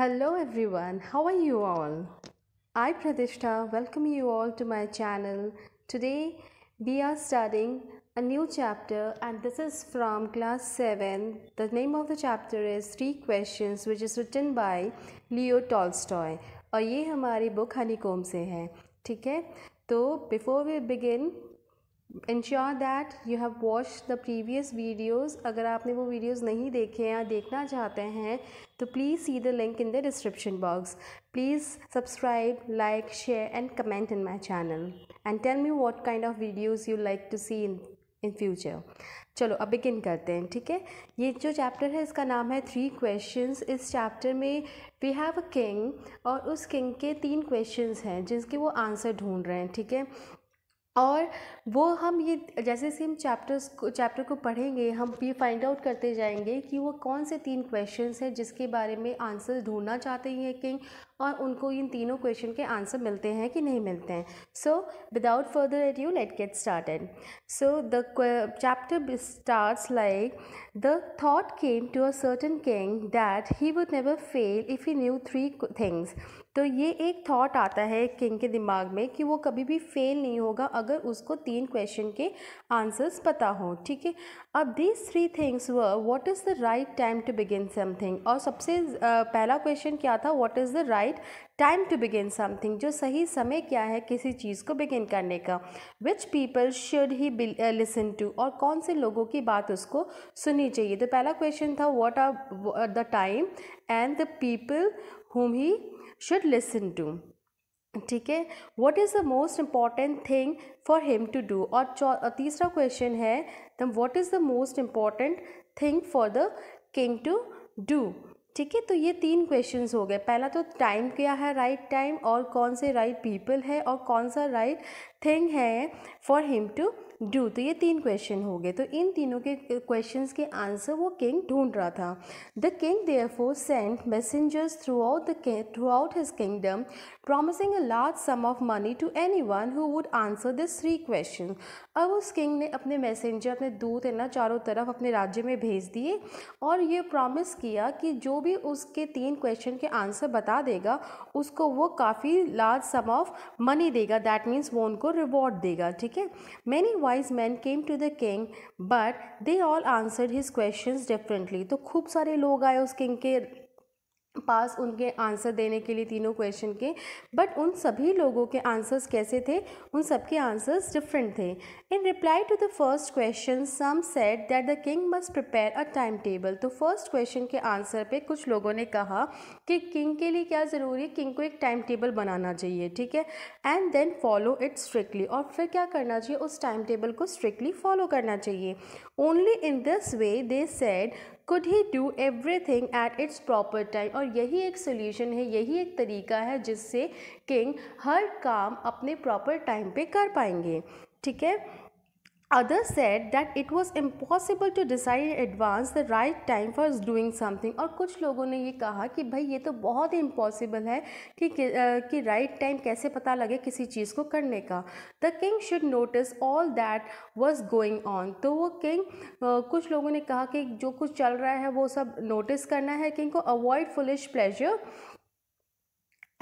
Hello everyone how are you all I Pratishtha welcome you all to my channel today we are starting a new chapter and this is from class seven the name of the chapter is three questions which is written by Leo Tolstoy और ये हमारी book हनीकोम से है ठीक है तो before we begin ensure that you have watch the previous videos अगर आपने वो वीडियोज़ नहीं देखे या देखना चाहते हैं तो please see the link in the description box please subscribe like share and comment in my channel and tell me what kind of videos you like to see in in future चलो अब begin करते हैं ठीक है ये जो chapter है इसका नाम है थ्री क्वेश्चंस इस चैप्टर में वी हैव अ किंग और उस किंग के तीन क्वेश्चंस हैं जिसके वो आंसर ढूंढ रहे हैं ठीक है और वो हम ये जैसे जैसे हम चैप्टर्स को चैप्टर को पढ़ेंगे हम ये फाइंड आउट करते जाएंगे कि वो कौन से तीन क्वेश्चंस हैं जिसके बारे में आंसर ढूंढना चाहते हैं किंग और उनको इन तीनों क्वेश्चन के आंसर मिलते हैं कि नहीं मिलते हैं so without further ado let get started so the chapter starts like the thought came to a certain king that he would never fail if he knew three things तो ये एक thought आता है king के दिमाग में कि वो कभी भी फेल नहीं होगा अगर उसको तीन क्वेश्चन के आंसर्स पता हों ठीक है अब दीज थ्री थिंग्स व what is the right time to begin something और सबसे पहला क्वेश्चन क्या था what is the right time to begin something जो सही समय क्या है किसी चीज़ को बिगिन करने का which people should he listen to और कौन से लोगों की बात उसको सुननी चाहिए तो पहला क्वेश्चन था what are the time and the people whom he should listen to ठीक है what is the most important thing for him to do और तीसरा क्वेश्चन है the what is the most important thing for the king to do ठीक है तो ये तीन क्वेश्चन हो गए पहला तो टाइम क्या है राइट right टाइम और कौन से राइट right पीपल है और कौन सा राइट right थिंग है फॉर हिम टू डू तो ये तीन क्वेश्चन हो गए तो इन तीनों के क्वेश्चन के आंसर वो किंग ढूंढ रहा था the king four sent messengers throughout the throughout his kingdom promising a large sum of money to anyone who would answer this three question अब उस किंग ने अपने messenger अपने दूत है ना चारों तरफ अपने राज्य में भेज दिए और ये प्रॉमिस किया कि जो भी उसके तीन क्वेश्चन के आंसर बता देगा उसको वो काफ़ी लार्ज सम ऑफ मनी देगा दैट मीन्स वो उनको रिवॉर्ड देगा ठीक है many wise men came to the king, but they all answered his questions differently. तो खूब सारे लोग आए उस किंग के पास उनके आंसर देने के लिए तीनों क्वेश्चन के बट उन सभी लोगों के आंसर्स कैसे थे उन सबके आंसर्स डिफरेंट थे in reply to the first question some said that the king must prepare a time table तो फर्स्ट क्वेश्चन के आंसर पे कुछ लोगों ने कहा कि किंग के लिए क्या ज़रूरी है किंग को एक टाइम टेबल बनाना चाहिए ठीक है and then follow it strictly और फिर क्या करना चाहिए उस टाइम टेबल को स्ट्रिक्टली फॉलो करना चाहिए only in this way they said could he do everything at its proper time और यही एक सोल्यूशन है यही एक तरीका है जिससे किंग हर काम अपने प्रॉपर टाइम पे कर पाएंगे ठीक है Others said that it was impossible to decide advance the right time for doing something और कुछ लोगों ने यह कहा कि भाई ये तो बहुत ही इम्पॉसिबल है कि कि राइट टाइम कैसे पता लगे किसी चीज़ को करने का the king should notice all that was going on तो वो किंग कुछ लोगों ने कहा कि जो कुछ चल रहा है वो सब नोटिस करना है किंग को avoid foolish pleasure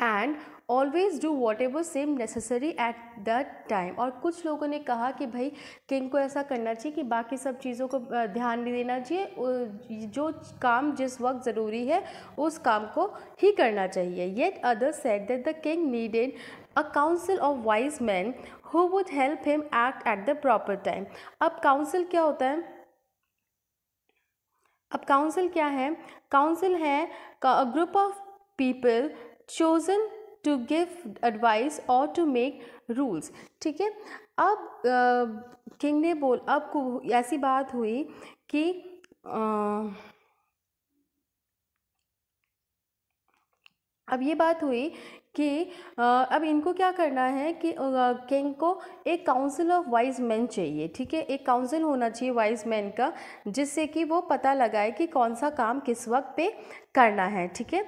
and always do whatever seemed necessary at that time और कुछ लोगों ने कहा कि भाई किंग को ऐसा करना चाहिए कि बाकी सब चीज़ों को ध्यान नहीं देना चाहिए जो काम जिस वक्त ज़रूरी है उस काम को ही करना चाहिए yet other said that the king needed a council of wise man who would help him act at the proper time अब काउंसिल क्या होता है अब काउंसिल क्या है काउंसिल है group of people chosen to give advice और to make rules ठीक है अब किंग ने बोल अब ऐसी बात हुई कि अब ये बात हुई कि अब इनको क्या करना है कि किंग को एक काउंसिल ऑफ वाइज मैन चाहिए ठीक है एक काउंसिल होना चाहिए वाइज मैन का जिससे कि वो पता लगाए कि कौन सा काम किस वक्त पे करना है ठीक है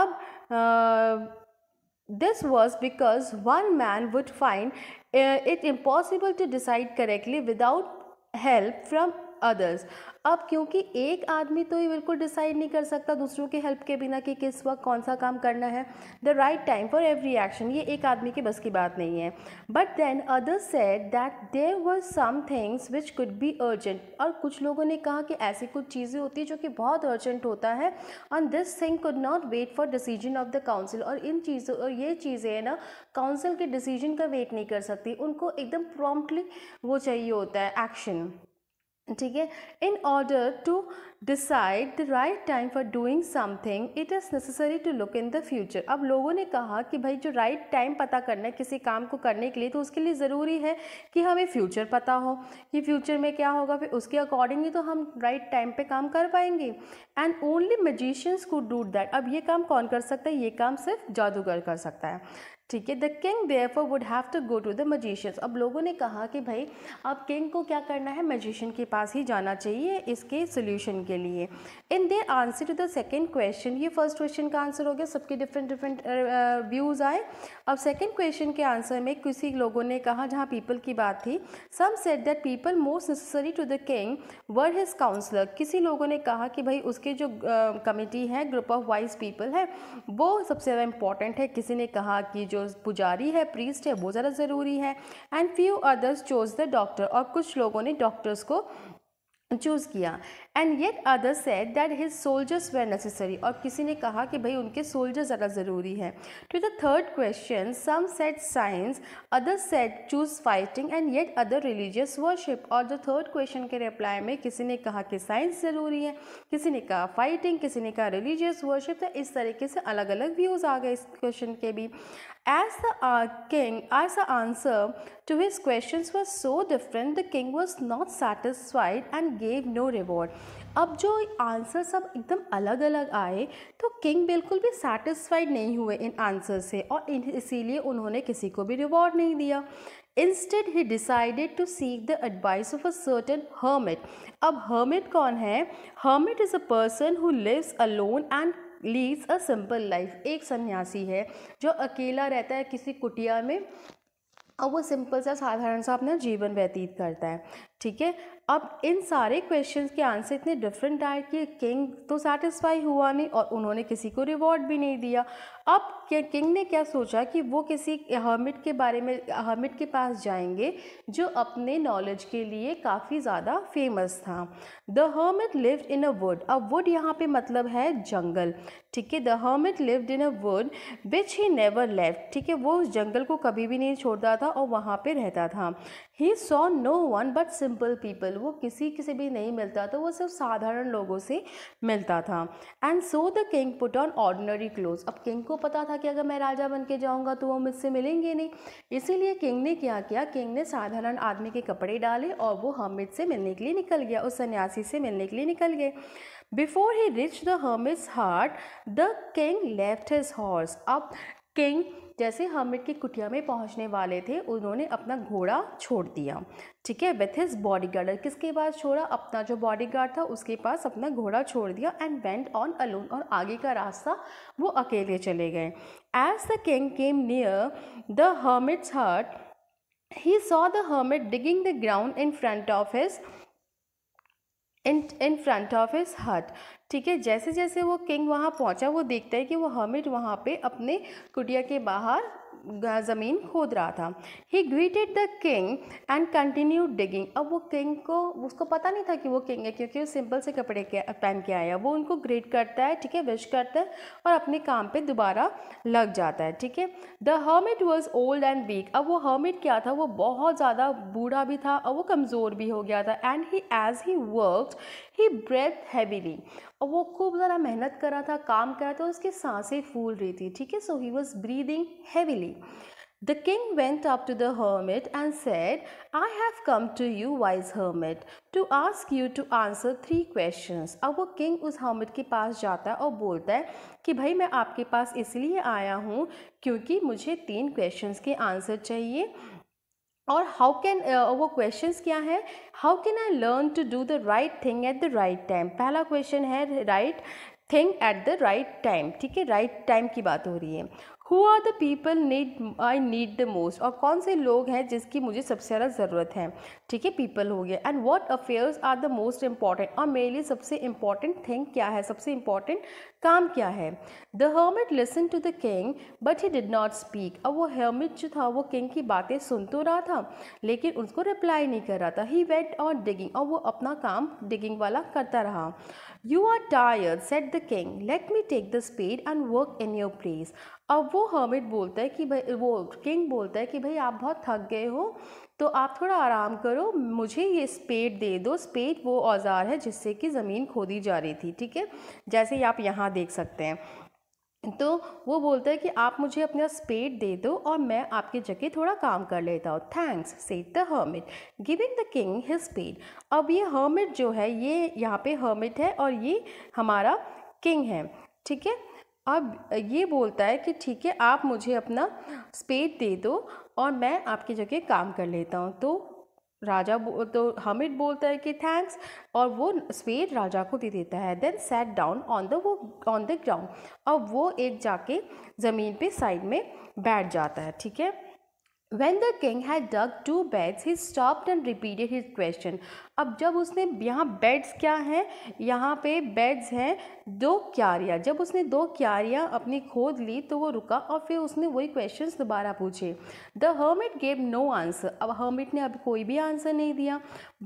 अब This was because one man would find uh, it impossible to decide correctly without help from others अब क्योंकि एक आदमी तो ये बिल्कुल डिसाइड नहीं कर सकता दूसरों के हेल्प के बिना कि किस वक्त कौन सा काम करना है the right time for every action ये एक आदमी के बस की बात नहीं है but then others said that there were some things which could be urgent और कुछ लोगों ने कहा कि ऐसी कुछ चीज़ें होती है जो कि बहुत अर्जेंट होता है on this thing could not wait for decision of the council और इन चीज़ों और ये चीज़ें हैं ना काउंसिल के डिसीजन का वेट नहीं कर सकती उनको एकदम प्रॉम्प्टली वो चाहिए होता है एक्शन ठीक है in order to decide the right time for doing something it is necessary to look in the future अब लोगों ने कहा कि भाई जो राइट right टाइम पता करना है किसी काम को करने के लिए तो उसके लिए ज़रूरी है कि हमें फ्यूचर पता हो कि फ्यूचर में क्या होगा फिर उसके अकॉर्डिंगली तो हम राइट right टाइम पे काम कर पाएंगे एंड ओनली मजिशियंस को डू दैट अब ये काम कौन कर सकता है ये काम सिर्फ जादूगर कर सकता है ठीक है the king therefore would have to go to the magicians अब लोगों ने कहा कि भाई अब किंग को क्या करना है मजिशियन के पास ही जाना चाहिए इसके सोल्यूशन के लिए in their answer to the second question ये फर्स्ट क्वेश्चन का आंसर हो गया सबके डिफरेंट डिफरेंट व्यूज़ आए अब सेकेंड क्वेश्चन के आंसर में किसी लोगों ने कहा जहाँ पीपल की बात थी some said that people most necessary to the king were his counsellor किसी लोगों ने कहा कि भाई उसके जो कमेटी है ग्रुप ऑफ वाइज पीपल है वो सबसे ज़्यादा इंपॉर्टेंट है किसी ने कहा कि जो जो पुजारी है प्रीस्ट है वो ज़रा ज़रूरी है and few others chose the doctor और कुछ लोगों ने डॉक्टर्स को चूज़ किया and yet other said that his soldiers were necessary और किसी ने कहा कि भाई उनके सोल्जर ज़्यादा ज़रूरी है to the third question some said science other said choose fighting and yet other religious worship और जो थर्ड क्वेश्चन के रिप्लाई में किसी ने कहा कि साइंस ज़रूरी है किसी ने कहा फाइटिंग किसी ने कहा रिलीजियस वर्शिप तो इस तरीके से अलग अलग व्यूज़ आ गए इस क्वेश्चन के भी As the uh, king, as the answer to his questions was so different, the king was not satisfied and gave no reward. अब जो आंसर सब एकदम अलग अलग आए तो किंग बिल्कुल भी सेटिस्फाइड नहीं हुए इन आंसर से और इसीलिए उन्होंने किसी को भी रिवॉर्ड नहीं दिया instead he decided to seek the advice of a certain hermit अब हर्मिट कौन है hermit is a person who lives alone and leads a simple life एक सन्यासी है जो अकेला रहता है किसी कुटिया में और वो सिंपल सा साधारण सा अपना जीवन व्यतीत करता है ठीक है अब इन सारे क्वेश्चंस के आंसर इतने डिफरेंट आए कि किंग तो सेटिस्फाई हुआ नहीं और उन्होंने किसी को रिवॉर्ड भी नहीं दिया अब क्या किंग ने क्या सोचा कि वो किसी हर्मिट के बारे में हर्मिट के पास जाएंगे जो अपने नॉलेज के लिए काफ़ी ज़्यादा फेमस था the hermit lived in a wood अब वुड यहाँ पे मतलब है जंगल ठीक है the hermit lived in a wood which he never left ठीक है वो उस जंगल को कभी भी नहीं छोड़ता था और वहाँ पर रहता था he saw no one but simple people वो किसी किसी भी नहीं मिलता था वो सिर्फ साधारण लोगों से मिलता था and so the king put on ordinary clothes अब किंग को पता था कि अगर मैं राजा बन के जाऊँगा तो वो मुझसे मिलेंगे नहीं इसीलिए किंग ने क्या किया किंग ने साधारण आदमी के कपड़े डाले और वो हमिद से मिलने के लिए निकल गया उस सन्यासी से मिलने के लिए निकल गए before he reach the hermit's hut the king left his horse अब किंग जैसे हर्मिट की कुटिया में पहुंचने वाले थे उन्होंने अपना घोड़ा छोड़ दिया ठीक है विथ हिज बॉडी गार्ड किसके पास छोड़ा अपना जो बॉडी गार्ड था उसके पास अपना घोड़ा छोड़ दिया एंड वेंट ऑन अलोन और आगे का रास्ता वो अकेले चले गए as the king came near the hermit's hut he saw the hermit digging the ground in front of his in in front of his hut ठीक है जैसे जैसे वो किंग वहाँ पहुँचा वो देखता है कि वो हर्मिट वहाँ पे अपने कुटिया के बाहर ज़मीन खोद रहा था he greeted the king and continue digging अब वो किंग को उसको पता नहीं था कि वो किंग है क्योंकि वो सिंपल से कपड़े के पहन के आया वो उनको ग्रीट करता है ठीक है विश करता है और अपने काम पे दोबारा लग जाता है ठीक है the hermit was old and weak अब वो हर्मिट क्या था वो बहुत ज़्यादा बूढ़ा भी था और वो कमज़ोर भी हो गया था and he as he work he breath heavily और वो खूब ज़रा मेहनत कर रहा था काम कर रहा था उसकी सांसें फूल रही थी ठीक है so he was breathing heavily The king went up to the hermit and said, I have come to you, wise hermit, to ask you to answer three questions. अब वो किंग उस hermit के पास जाता है और बोलता है कि भाई मैं आपके पास इसलिए आया हूँ क्योंकि मुझे तीन questions के आंसर चाहिए और हाउ कैन uh, वो क्वेश्चंस क्या है how can I learn to do the right thing at the right time पहला क्वेश्चन है right thing at the right time ठीक है राइट टाइम की बात हो रही है who are the people need I need the most और कौन से लोग हैं जिसकी मुझे सबसे ज़्यादा ज़रूरत है ठीक है पीपल हो गया and what affairs are the most important और मेरे लिए सबसे इम्पॉर्टेंट थिंग क्या है सबसे इम्पॉर्टेंट काम क्या है the hermit listen to the king but he did not speak अब वो हर्मिट जो था वो किंग की बातें सुन तो रहा था लेकिन उसको रिप्लाई नहीं कर रहा था ही वेट और डिगिंग और वो अपना काम डिगिंग वाला करता रहा you are tired said the king let me take the spade and work in your place अब वो हर्मिट बोलता है कि भाई वो किंग बोलता है कि भाई आप बहुत थक गए हो तो आप थोड़ा आराम करो मुझे ये स्पेड दे दो स्पेड वो औजार है जिससे कि ज़मीन खोदी जा रही थी ठीक है जैसे आप यहाँ देख सकते हैं तो वो बोलता है कि आप मुझे अपना स्पेड दे दो और मैं आपकी जगह थोड़ा काम कर लेता हूँ thanks said the hermit giving the king his spade अब ये हर्मिट जो है ये यहाँ पे हर्मिट है और ये हमारा किंग है ठीक है अब ये बोलता है कि ठीक है आप मुझे अपना स्पेट दे दो और मैं आपकी जगह काम कर लेता हूँ तो राजा बो तो हमिद बोलता है कि थैंक्स और वो स्पेड राजा को दे देता है then sat down on the वो ऑन द ग्राउंड और वो एक जाके ज़मीन पे साइड में बैठ जाता है ठीक है When the king had dug two beds, he stopped and repeated his question. अब जब उसने यहाँ बेड्स क्या हैं यहाँ पे बेड्स हैं दो क्यारियाँ जब उसने दो क्यारियाँ अपनी खोद ली तो वो रुका और फिर उसने वही questions दोबारा पूछे the hermit gave no answer अब हर्मिट ने अब कोई भी आंसर नहीं दिया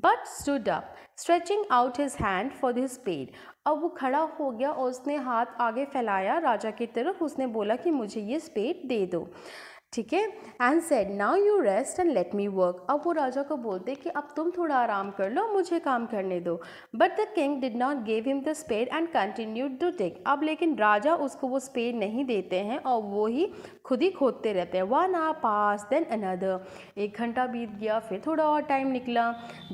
but stood up, stretching out his hand for this spade अब वो खड़ा हो गया और उसने हाथ आगे फैलाया राजा की तरफ उसने बोला कि मुझे ये स्पेड दे दो ठीक है and said now you rest and let me work अब वो राजा को बोलते कि अब तुम थोड़ा आराम कर लो मुझे काम करने दो but the king did not give him the spade and continue to take अब लेकिन राजा उसको वो स्पेड नहीं देते हैं और वो ही खुद ही खोदते रहते हैं one hour pass then another एक घंटा बीत गया फिर थोड़ा और टाइम निकला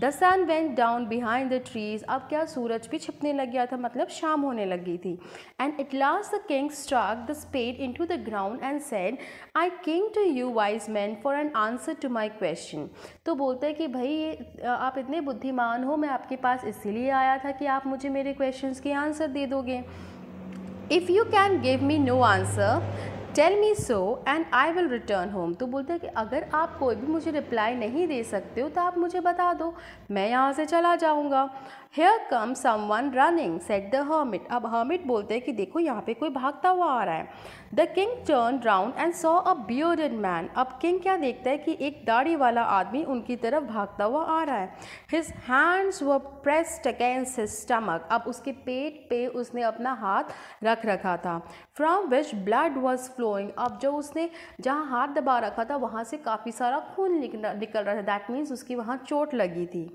the sun went down behind the trees अब क्या सूरज भी छिपने लग गया था मतलब शाम होने लगी थी and at last the king struck the spade into the ground and said I came to you wise man for an answer to my question तो बोलते हैं कि भाई आप इतने बुद्धिमान हो मैं आपके पास इसीलिए आया था कि आप मुझे मेरे क्वेश्चन के आंसर दे दोगे if you can give me no answer tell me so and I will return home तो बोलते हैं कि अगर आप कोई भी मुझे रिप्लाई नहीं दे सकते हो तो आप मुझे बता दो मैं यहाँ से चला जाऊँगा here come one running said the hermit अब हर्मिट बोलते हैं कि देखो यहाँ पे कोई भागता हुआ आ रहा है the king turn round and saw a bearded man अब किंग क्या देखता है कि एक दाढ़ी वाला आदमी उनकी तरफ भागता हुआ आ रहा है his hands were pressed against his stomach अब उसके पेट पे उसने अपना हाथ रख रखा था from which blood was flowing अब जो उसने जहाँ हाथ दबा रखा था वहाँ से काफ़ी सारा खून निकल रहा था दैट मीन्स उसकी वहाँ चोट लगी थी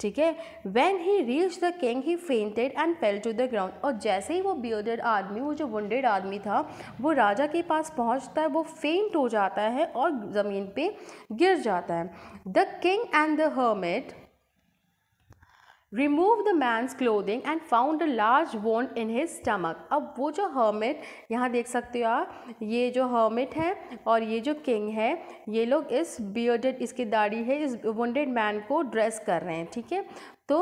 ठीक है वैन ही रील reached the king he fainted and fell to the ground और जैसे ही वो bearded आदमी वो जो वंडेड आदमी था वो राजा के पास पहुंचता है वो फेंट हो जाता है और ज़मीन पे गिर जाता है the king and the hermit remove the man's clothing and found a large wound in his stomach अब वो जो हर्मिट यहाँ देख सकते हो आप ये जो हर्मिट है और ये जो किंग है ये लोग इस बियर्डेड इसकी दाढ़ी है इस वेड मैन को ड्रेस कर रहे हैं ठीक है तो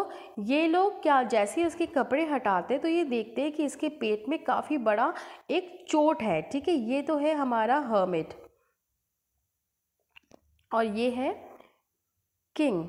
ये लोग क्या जैसे ही उसके कपड़े हटाते तो ये देखते हैं कि इसके पेट में काफ़ी बड़ा एक चोट है ठीक है ये तो है हमारा हर्मिट और ये है किंग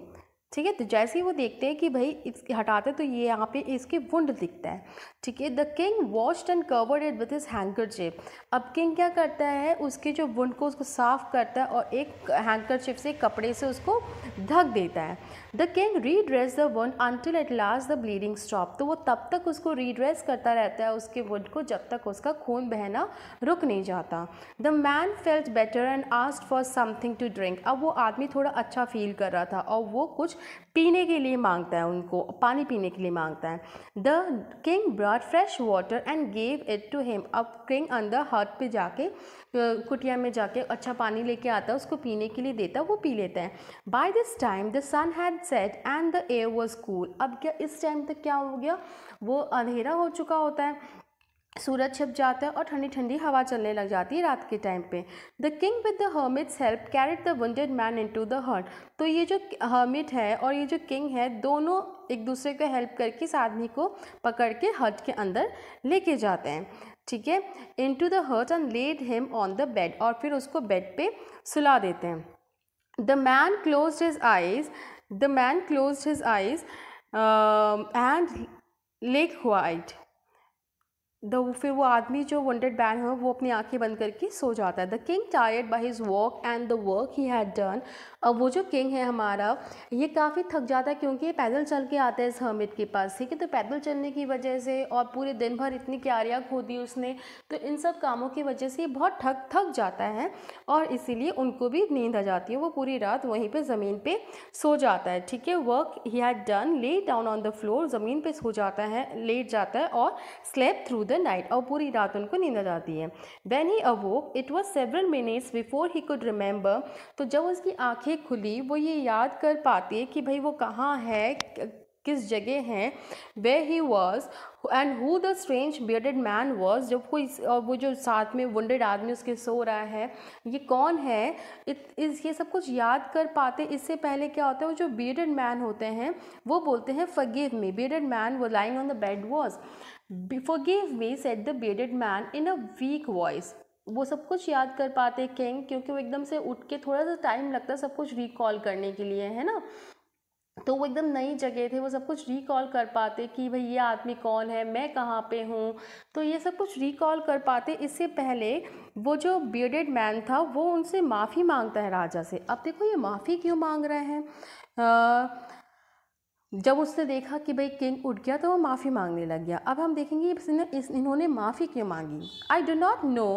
ठीक है तो जैसे ही वो देखते हैं कि भाई इस हटाते तो ये यहाँ पे इसके वुंड दिखता है ठीक है the king washed and covered it with his chip अब किंग क्या करता है उसके जो वुंड को उसको साफ करता है और एक चिप से कपड़े से उसको ढक देता है the king redress the wound until at last the bleeding stop तो वो तब तक उसको रीड्रेस करता रहता है उसके वुंड को जब तक उसका खून बहना रुक नहीं जाता the man felt better and asked for something to drink अब वो आदमी थोड़ा अच्छा फील कर रहा था और वो कुछ पीने के लिए मांगता है उनको पानी पीने के लिए मांगता है the king brought fresh water and gave it to him अब किंग अंदर हट पे जाके कुटिया में जाके अच्छा पानी लेके आता है उसको पीने के लिए देता है वो पी लेता है by this time the sun had set and the air was cool अब क्या इस टाइम तक क्या हो गया वो अंधेरा हो चुका होता है सूरज छिप जाता है और ठंडी ठंडी हवा चलने लग जाती है रात के टाइम पे the king with the hermit's help carried the wounded man into the hut तो ये जो हर्मिट है और ये जो किंग है दोनों एक दूसरे को हेल्प करके इस आदमी को पकड़ के हट के अंदर लेके जाते हैं ठीक है into the hut and laid him on the bed और फिर उसको बेड पे सुला देते हैं the man close his eyes the man close his eyes and lay quiet the फिर वो आदमी जो वॉन्टेड बैन है वो अपनी आंखें बंद करके सो जाता है the king tired by his work and the work he had done अब वो जो किंग है हमारा ये काफ़ी थक जाता है क्योंकि ये पैदल चल के आता है इस हर्मिट के पास ठीक है तो पैदल चलने की वजह से और पूरे दिन भर इतनी क्यारियाँ दी उसने तो इन सब कामों की वजह से ये बहुत थक थक जाता है और इसीलिए उनको भी नींद आ जाती है वो पूरी रात वहीं पर ज़मीन पर सो जाता है ठीक है work he had done lay down on the floor ज़मीन पर सो जाता है लेट जाता है और स्लेप थ्रू द नाइट और पूरी रात उनको नींद आ जाती है when he awoke it was several minutes before he could remember तो जब उसकी आँखें आंखें खुली वो ये याद कर पाते कि भाई वो कहाँ है किस जगह है where he was and who the strange bearded man was जब कोई वो जो साथ में वंडेड आदमी उसके सो रहा है ये कौन है इत, इस ये सब कुछ याद कर पाते इससे पहले क्या होता है वो जो बियडेड मैन होते हैं वो बोलते हैं फगीव मी बियडेड मैन वो lying on the bed was forgive me said the bearded man in a weak voice वो सब कुछ याद कर पाते किंग क्योंकि वो एकदम से उठ के थोड़ा सा टाइम लगता सब कुछ रिकॉल करने के लिए है ना तो वो एकदम नई जगह थे वो सब कुछ रिकॉल कर पाते कि भाई ये आदमी कौन है मैं कहाँ पे हूँ तो ये सब कुछ रिकॉल कर पाते इससे पहले वो जो बियडेड मैन था वो उनसे माफ़ी मांगता है राजा से अब देखो ये माफ़ी क्यों मांग रहे हैं जब उसने देखा कि भाई किंग उठ गया तो वो माफ़ी मांगने लग गया अब हम देखेंगे इस, इन्होंने माफ़ी क्यों मांगी I do not know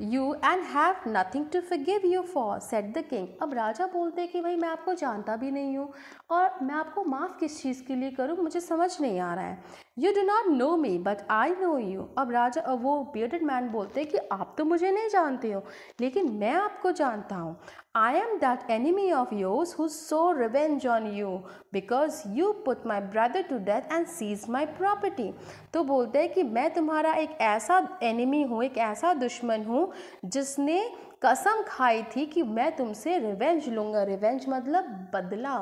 you and have nothing to forgive you for said the king अब राजा बोलते हैं कि भाई मैं आपको जानता भी नहीं हूँ और मैं आपको माफ़ किस चीज़ के लिए करूँ मुझे समझ नहीं आ रहा है you do not know me but I know you अब राजा वो बियडेड मैन बोलते हैं कि आप तो मुझे नहीं जानते हो लेकिन मैं आपको जानता हूँ I am that enemy of yours who swore revenge on you because you put my brother to death and seize my property तो बोलते हैं कि मैं तुम्हारा एक ऐसा एनिमी हूँ एक ऐसा दुश्मन हूँ जिसने कसम खाई थी कि मैं तुमसे रिवेंज लूँगा रिवेंज मतलब बदला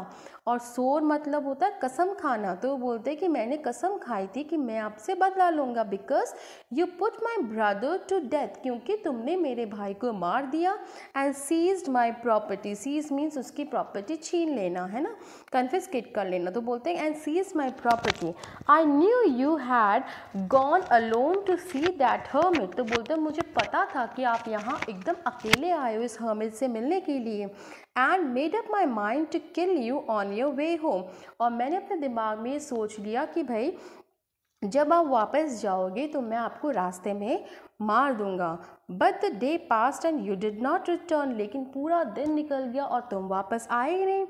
और शोर मतलब होता है कसम खाना तो वो बोलते हैं कि मैंने कसम खाई थी कि मैं आपसे बदला लूँगा because you put my brother to death क्योंकि तुमने मेरे भाई को मार दिया and seized my property seize means उसकी प्रॉपर्टी छीन लेना है ना कन्फिस्केट कर लेना तो बोलते हैं and seize my property I knew you had gone alone to see that hermit तो बोलते हैं मुझे पता था कि आप यहाँ एकदम अकेले आए हो इस हामिद से मिलने के लिए and made up my mind to kill you on your way home और मैंने अपने दिमाग में सोच लिया कि भाई जब आप वापस जाओगे तो मैं आपको रास्ते में मार दूंगा but the day passed and you did not return लेकिन पूरा दिन निकल गया और तुम वापस आए ही नहीं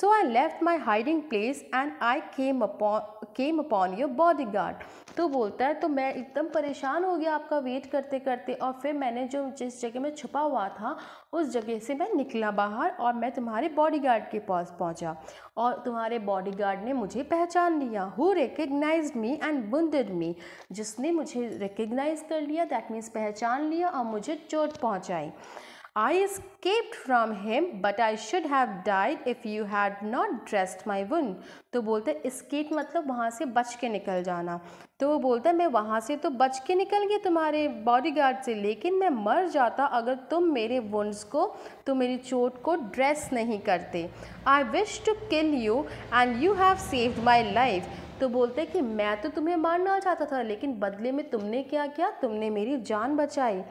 so I left my hiding place and I came upon came upon your bodyguard तो बोलता है तो मैं एकदम परेशान हो गया आपका वेट करते करते और फिर मैंने जो जिस जगह में छुपा हुआ था उस जगह से मैं निकला बाहर और मैं तुम्हारे बॉडी गार्ड के पास पहुँचा और तुम्हारे बॉडी गार्ड ने मुझे पहचान लिया who recognize me and wounded me जिसने मुझे रिकग्नाइज कर लिया दैट मीन्स पहचान लिया और मुझे चोट पहुँचाई I escaped from him but I should have died if you had not dressed my wound तो बोलते इस्केप मतलब वहाँ से बच के निकल जाना तो वो बोलता मैं वहाँ से तो बच के निकल गई तुम्हारे बॉडी गार्ड से लेकिन मैं मर जाता अगर तुम मेरे वुंड्स को तो मेरी चोट को ड्रेस नहीं करते I wish to kill you and you have saved my life तो बोलते कि मैं तो तुम्हें मारना चाहता था लेकिन बदले में तुमने क्या किया तुमने मेरी जान बचाई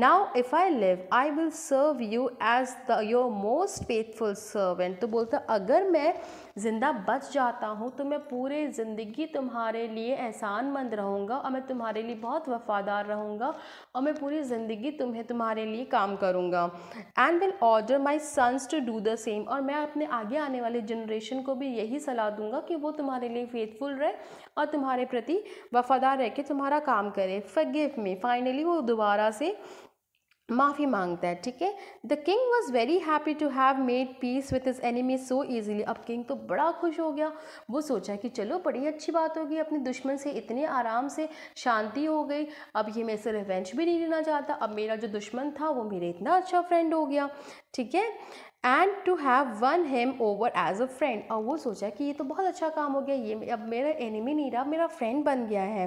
now if I live I will serve you as the your most faithful servant तो बोलता अगर मैं ज़िंदा बच जाता हूँ तो मैं पूरे ज़िंदगी तुम्हारे लिए एहसानमंद रहूँगा और मैं तुम्हारे लिए बहुत वफ़ादार रहूँगा और मैं पूरी ज़िंदगी तुम्हें तुम्हारे लिए काम करूँगा and will order my sons to do the same और मैं अपने आगे आने वाले जनरेशन को भी यही सलाह दूंगा कि वो तुम्हारे लिए फेथफुल रहे और तुम्हारे प्रति वफ़ादार रह के तुम्हारा काम करे फगिव में फ़ाइनली वो दोबारा से माफ़ी मांगता है ठीक है the king was very happy to have made peace with his enemy so easily अब किंग तो बड़ा खुश हो गया वो सोचा कि चलो बड़ी अच्छी बात होगी अपने दुश्मन से इतने आराम से शांति हो गई अब ये मेरे से रिवेंच भी नहीं लेना चाहता अब मेरा जो दुश्मन था वो मेरे इतना अच्छा फ्रेंड हो गया ठीक है and to have won him over as a friend और वो सोचा कि ये तो बहुत अच्छा काम हो गया ये अब मेरा एनिमी नहीं रहा मेरा फ्रेंड बन गया है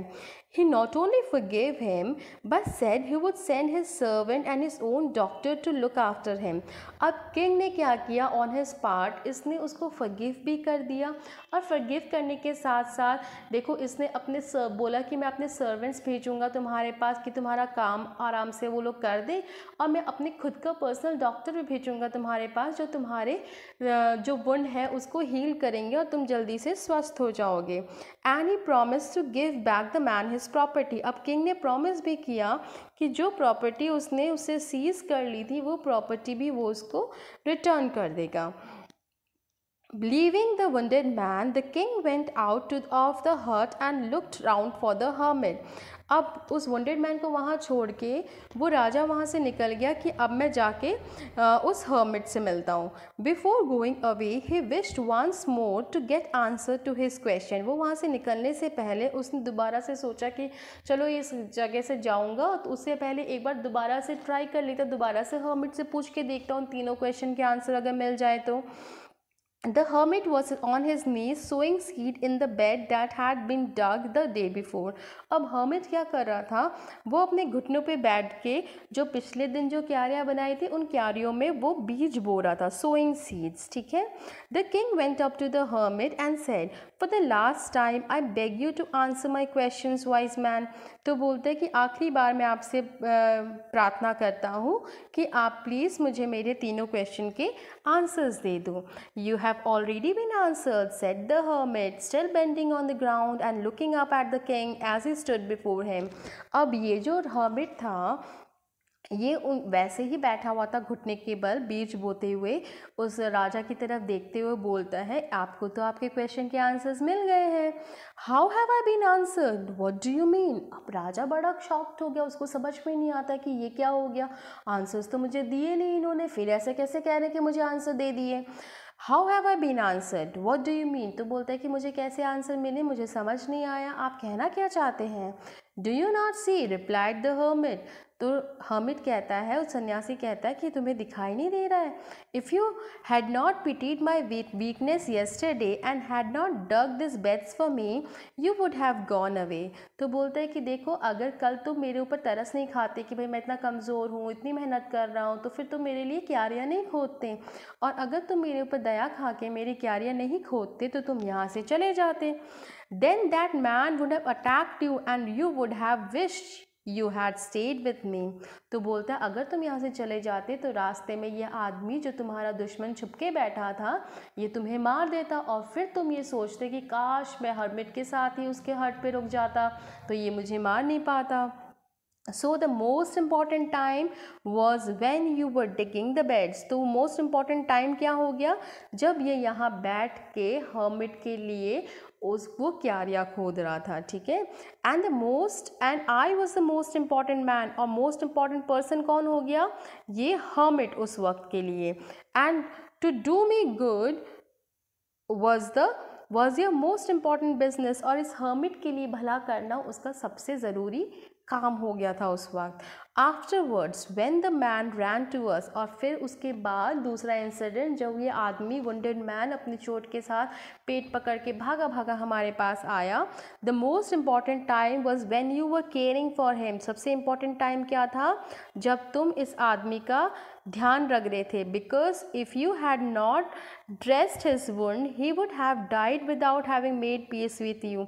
He not only forgave him but said he would send his servant and his own doctor to look after him. अब किंग ने क्या किया ऑन हिज पार्ट इसने उसको फगीव भी कर दिया और फगीव करने के साथ साथ देखो इसने अपने सर, बोला कि मैं अपने सर्वेंट्स भेजूँगा तुम्हारे पास कि तुम्हारा काम आराम से वो लोग कर दें और मैं अपने खुद का पर्सनल डॉक्टर भी भेजूँगा तुम्हारे पास जो तुम्हारे जो वुंड है उसको हील करेंगे और तुम जल्दी से स्वस्थ हो जाओगे and he promise to give back the man his property अब किंग ने प्रॉमिस भी किया कि जो प्रॉपर्टी उसने उसे सीज कर ली थी वो प्रॉपर्टी भी वो उसको रिटर्न कर देगा Leaving the wounded man, the king went out to, of the hut and looked round for the hermit. अब उस वॉन्टेड मैन को वहाँ छोड़ के वो राजा वहाँ से निकल गया कि अब मैं जाके आ, उस हर्मिट से मिलता हूँ before going away he wished once more to get answer to his question वो वहाँ से निकलने से पहले उसने दोबारा से सोचा कि चलो इस जगह से जाऊँगा तो उससे पहले एक बार दोबारा से ट्राई कर लेता दोबारा से हर्मिट से पूछ के देखता हूँ तीनों क्वेश्चन के आंसर अगर मिल जाए तो The hermit was on his knees sowing seed in the bed that had been dug the day before. अब hermit क्या कर रहा था वो अपने घुटनों पे बैठ के जो पिछले दिन जो क्यारियाँ बनाई थी उन क्यारियों में वो बीज बो रहा था sowing seeds ठीक है The king went up to the hermit and said, For the last time I beg you to answer my questions, wise man. तो बोलते हैं कि आखिरी बार मैं आपसे प्रार्थना करता हूँ कि आप प्लीज़ मुझे मेरे तीनों क्वेश्चन के आंसर्स दे दो you have already been answer said the hermit still bending on the ground and looking up at the king as he stood before him अब ये जो हर्मिट था ये उन वैसे ही बैठा हुआ था घुटने के बल बीज बोते हुए उस राजा की तरफ देखते हुए बोलता है आपको तो आपके क्वेश्चन के आंसर्स मिल गए हैं how have I been answered what do you mean अब राजा बड़ा शॉक्ड हो गया उसको समझ में नहीं आता कि ये क्या हो गया आंसर्स तो मुझे दिए नहीं इन्होंने फिर ऐसे कैसे कह रहे कि मुझे आंसर दे दिए how have I been answered what do you mean तो बोलता है कि मुझे कैसे आंसर मिले मुझे समझ नहीं आया आप कहना क्या चाहते हैं do you not see replied the hermit तो हामिद कहता है उस सन्यासी कहता है कि तुम्हें दिखाई नहीं दे रहा है if you had not pitied my weakness day and had not dug this beds for me you would have gone away तो बोलता है कि देखो अगर कल तुम मेरे ऊपर तरस नहीं खाते कि भाई मैं इतना कमज़ोर हूँ इतनी मेहनत कर रहा हूँ तो फिर तुम मेरे लिए क्यारियाँ नहीं खोदते और अगर तुम मेरे ऊपर दया खा के मेरी क्यारियाँ नहीं खोदते तो तुम यहाँ से चले जाते then that man would have attacked you and you would have wish you had stayed with me तो बोलता है अगर तुम यहाँ से चले जाते तो रास्ते में ये आदमी जो तुम्हारा दुश्मन छुपके बैठा था ये तुम्हें मार देता और फिर तुम ये सोचते कि काश मैं हरमिट के साथ ही उसके हट पे रुक जाता तो ये मुझे मार नहीं पाता so the most important time was when you were digging the beds तो मोस्ट इम्पॉर्टेंट टाइम क्या हो गया जब ये यहाँ बैठ के हर्मिट के लिए उस वो क्यारिया खोद रहा था ठीक है and the most and I was the most important man और मोस्ट इम्पॉर्टेंट पर्सन कौन हो गया ये हर्मिट उस वक्त के लिए and to do me good was the was your most important business और इस हर्मिट के लिए भला करना उसका सबसे ज़रूरी काम हो गया था उस वक्त afterwards when the man ran to us और फिर उसके बाद दूसरा इंसिडेंट जब ये आदमी वंडेड मैन अपनी चोट के साथ पेट पकड़ के भागा भागा हमारे पास आया the most important time was when you were caring for him सबसे इम्पॉर्टेंट टाइम क्या था जब तुम इस आदमी का ध्यान रख रहे थे because if you had not dressed his wound he would have died without having made peace with you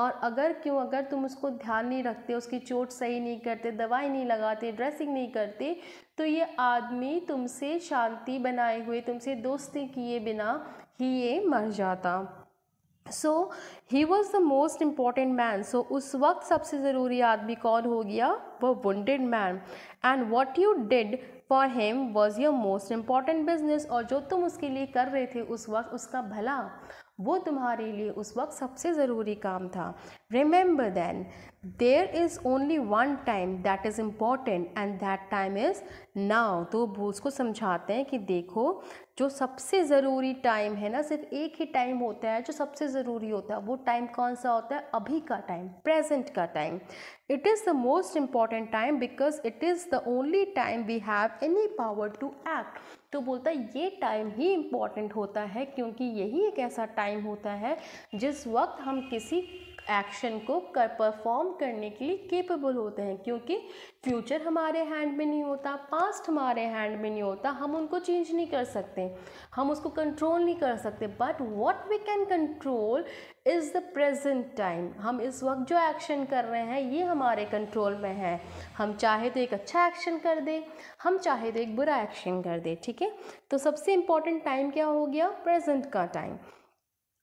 और अगर क्यों अगर तुम उसको ध्यान नहीं रखते उसकी चोट सही नहीं करते दवाई नहीं लगाते ड्रेसिंग नहीं करते तो ये आदमी तुमसे शांति बनाए हुए तुमसे दोस्ती किए बिना ही ये मर जाता so he was the most important man so उस वक्त सबसे ज़रूरी आदमी कौन हो गया वो वेड man and what you did for him was your most important business और जो तुम उसके लिए कर रहे थे उस वक्त उसका भला वो तुम्हारे लिए उस वक्त सबसे ज़रूरी काम था remember then there is only one time that is important and that time is now तो वो उसको समझाते हैं कि देखो जो सबसे ज़रूरी टाइम है ना सिर्फ एक ही टाइम होता है जो सबसे ज़रूरी होता है वो टाइम कौन सा होता है अभी का टाइम प्रेजेंट का time it is the most important time because it is the only time we have any power to act तो बोलता है ये टाइम ही इम्पॉर्टेंट होता है क्योंकि यही एक ऐसा टाइम होता है जिस वक्त हम किसी एक्शन को कर परफॉर्म करने के लिए केपेबल होते हैं क्योंकि फ्यूचर हमारे हैंड में नहीं होता पास्ट हमारे हैंड में नहीं होता हम उनको चेंज नहीं कर सकते हम उसको कंट्रोल नहीं कर सकते but what we can control is the present time हम इस वक्त जो एक्शन कर रहे हैं ये हमारे कंट्रोल में है हम चाहे तो एक अच्छा एक्शन कर दें हम चाहे तो एक बुरा एक्शन कर दें ठीक है तो सबसे इम्पॉर्टेंट टाइम क्या हो गया प्रेजेंट का time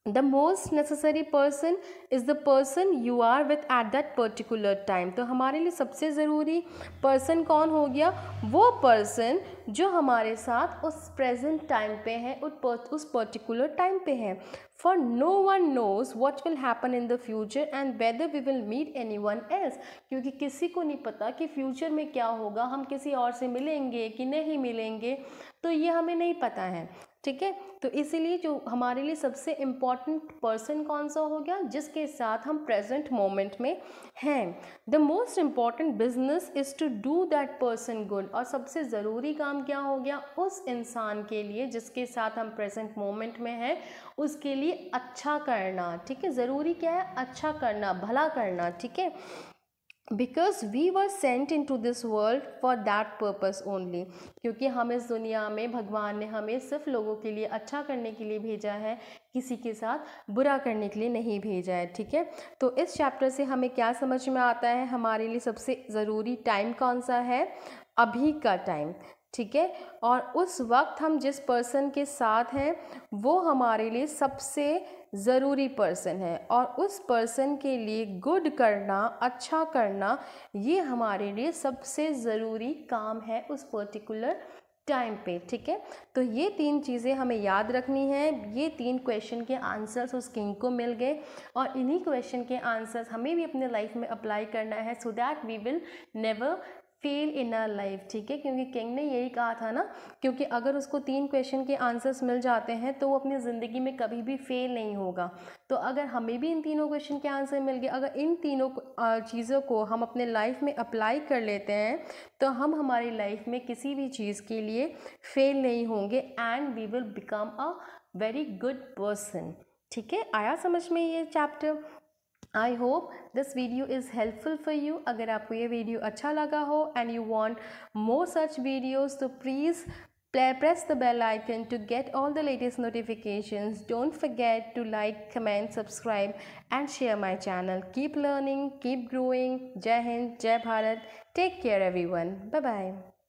the most necessary person is the person you are with at that particular time तो हमारे लिए सबसे ज़रूरी पर्सन कौन हो गया वो पर्सन जो हमारे साथ उस प्रेजेंट टाइम पे है उस पर्टिकुलर टाइम पे है for no one knows what will happen in the future and whether we will meet anyone else क्योंकि किसी को नहीं पता कि फ्यूचर में क्या होगा हम किसी और से मिलेंगे कि नहीं मिलेंगे तो ये हमें नहीं पता है ठीक है तो इसीलिए जो हमारे लिए सबसे इम्पॉर्टेंट पर्सन कौन सा हो गया जिसके साथ हम प्रेजेंट मोमेंट में हैं the most important business is to do that person good और सबसे ज़रूरी काम क्या हो गया उस इंसान के लिए जिसके साथ हम प्रेजेंट मोमेंट में हैं उसके लिए अच्छा करना ठीक है ज़रूरी क्या है अच्छा करना भला करना ठीक है because we were sent into this world for that purpose only क्योंकि हम इस दुनिया में भगवान ने हमें सिर्फ लोगों के लिए अच्छा करने के लिए भेजा है किसी के साथ बुरा करने के लिए नहीं भेजा है ठीक है तो इस चैप्टर से हमें क्या समझ में आता है हमारे लिए सबसे ज़रूरी टाइम कौन सा है अभी का टाइम ठीक है और उस वक्त हम जिस पर्सन के साथ हैं वो हमारे लिए सबसे ज़रूरी पर्सन है और उस पर्सन के लिए गुड करना अच्छा करना ये हमारे लिए सबसे ज़रूरी काम है उस पर्टिकुलर टाइम पे ठीक है तो ये तीन चीज़ें हमें याद रखनी है ये तीन क्वेश्चन के आंसर्स उस किंग को मिल गए और इन्हीं क्वेश्चन के आंसर्स हमें भी अपने लाइफ में अप्लाई करना है so that we will never fail in our life ठीक है क्योंकि किंग ने यही कहा था ना क्योंकि अगर उसको तीन क्वेश्चन के आंसर्स मिल जाते हैं तो वो अपनी ज़िंदगी में कभी भी फेल नहीं होगा तो अगर हमें भी इन तीनों क्वेश्चन के आंसर मिल गए अगर इन तीनों चीज़ों को हम अपने लाइफ में अप्लाई कर लेते हैं तो हम हमारी लाइफ में किसी भी चीज़ के लिए फेल नहीं होंगे and we will become a very good person ठीक है आया समझ में ये chapter I hope this video is helpful for you अगर आपको ये वीडियो अच्छा लगा हो and you want more such videos तो please press the bell icon to get all the latest notifications. Don't forget to like, comment, subscribe and share my channel. Keep learning, keep growing. Jai Hind, Jai Bharat. Take care everyone. Bye-bye.